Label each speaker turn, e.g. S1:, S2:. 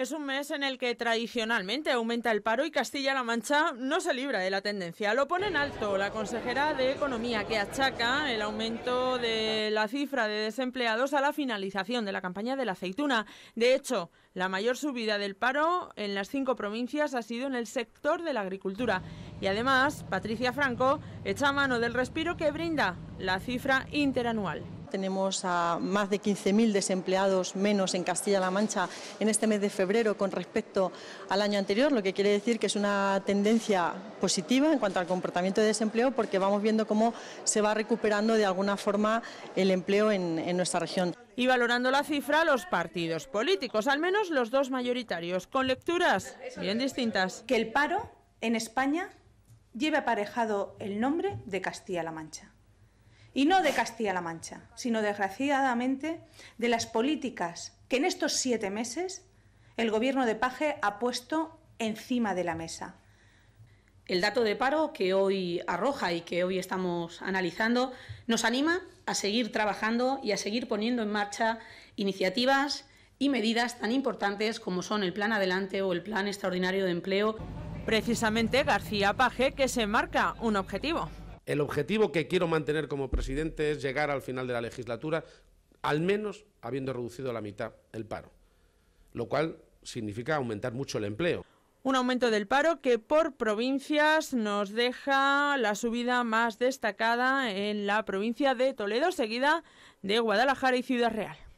S1: Es un mes en el que tradicionalmente aumenta el paro y Castilla-La Mancha no se libra de la tendencia. Lo pone en alto la consejera de Economía que achaca el aumento de la cifra de desempleados a la finalización de la campaña de la aceituna. De hecho, la mayor subida del paro en las cinco provincias ha sido en el sector de la agricultura. Y además, Patricia Franco echa mano del respiro que brinda la cifra
S2: interanual. Tenemos a más de 15.000 desempleados menos en Castilla-La Mancha en este mes de febrero con respecto al año anterior, lo que quiere decir que es una tendencia positiva en cuanto al comportamiento de desempleo porque vamos viendo cómo se va recuperando de alguna forma el empleo en, en nuestra región.
S1: Y valorando la cifra, los partidos políticos, al menos
S3: los dos mayoritarios, con lecturas bien distintas. Que el paro en España lleve aparejado el nombre de Castilla-La Mancha y no de Castilla-La Mancha, sino desgraciadamente de las políticas que en estos siete meses el gobierno de Paje ha puesto encima de la mesa.
S4: El dato de paro que hoy arroja y que hoy estamos analizando nos anima a seguir trabajando y a seguir poniendo en marcha iniciativas y medidas tan importantes como son el Plan Adelante o el Plan Extraordinario de Empleo. Precisamente García Paje que se marca un objetivo.
S5: El objetivo que quiero mantener como presidente es llegar al final de la legislatura, al menos habiendo reducido a la mitad el paro, lo cual significa aumentar mucho el empleo. Un aumento del paro que por provincias
S1: nos deja la subida más destacada en la provincia de Toledo, seguida de Guadalajara y Ciudad Real.